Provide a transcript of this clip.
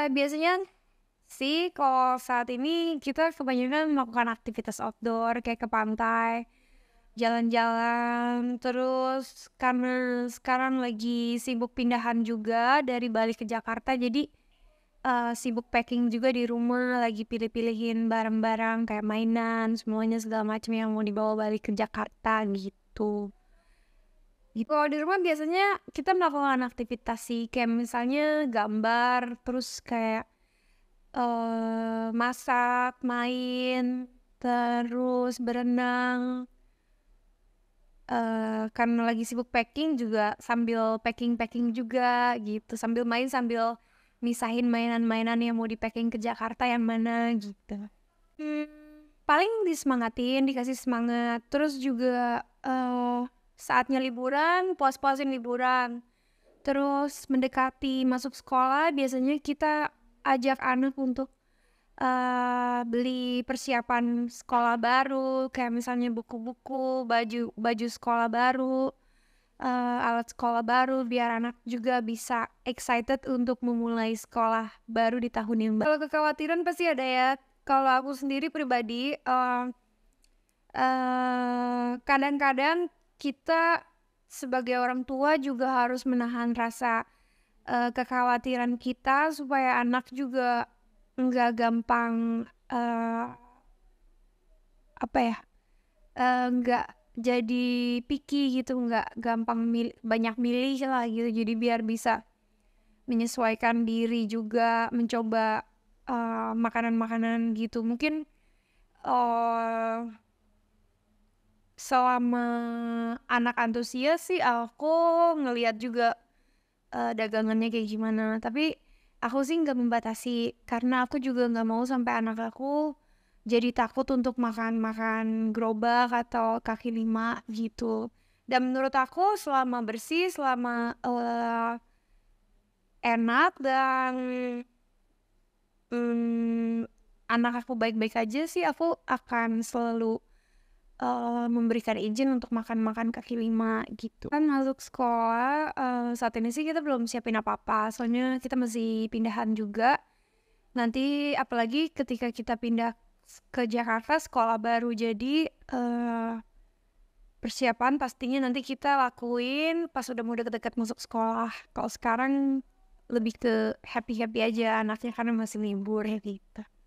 Eh, biasanya sih kalau saat ini kita kebanyakan melakukan aktivitas outdoor kayak ke pantai jalan-jalan terus karena sekarang lagi sibuk pindahan juga dari Bali ke Jakarta jadi uh, sibuk packing juga di rumah lagi pilih-pilihin barang-barang kayak mainan semuanya segala macam yang mau dibawa balik ke Jakarta gitu Gitu. Kalau di rumah biasanya kita melakukan aktivitas sih, kayak misalnya gambar, terus kayak, uh, masak, main, terus berenang. Uh, karena lagi sibuk packing juga sambil packing-packing juga gitu, sambil main, sambil misahin mainan-mainan yang mau di-packing ke Jakarta yang mana gitu. hmm, paling disemangatin, dikasih semangat, terus juga, uh, saatnya liburan, puas-puasin liburan. Terus mendekati masuk sekolah, biasanya kita ajak anak untuk uh, beli persiapan sekolah baru, kayak misalnya buku-buku, baju baju sekolah baru, uh, alat sekolah baru, biar anak juga bisa excited untuk memulai sekolah baru di tahun yang baru. Kalau kekhawatiran pasti ada ya. Kalau aku sendiri pribadi, eh, kadang-kadang uh, kadang -kadang kita sebagai orang tua juga harus menahan rasa uh, kekhawatiran kita supaya anak juga nggak gampang uh, apa ya eh, nggak uh, jadi picky gitu nggak gampang mil banyak milih lah gitu jadi biar bisa menyesuaikan diri juga mencoba makanan-makanan uh, gitu mungkin uh, selama anak antusias sih aku ngelihat juga uh, dagangannya kayak gimana tapi aku sih nggak membatasi karena aku juga nggak mau sampai anak aku jadi takut untuk makan-makan gerobak atau kaki lima gitu dan menurut aku selama bersih selama uh, enak dan um, anak aku baik-baik aja sih aku akan selalu uh, memberikan izin untuk makan-makan kaki lima gitu. Kan masuk sekolah uh, saat ini sih kita belum siapin apa-apa, soalnya kita masih pindahan juga. Nanti apalagi ketika kita pindah ke Jakarta sekolah baru, jadi uh, persiapan pastinya nanti kita lakuin pas udah mau deket-deket masuk sekolah. Kalau sekarang lebih ke happy-happy aja anaknya karena masih libur ya gitu.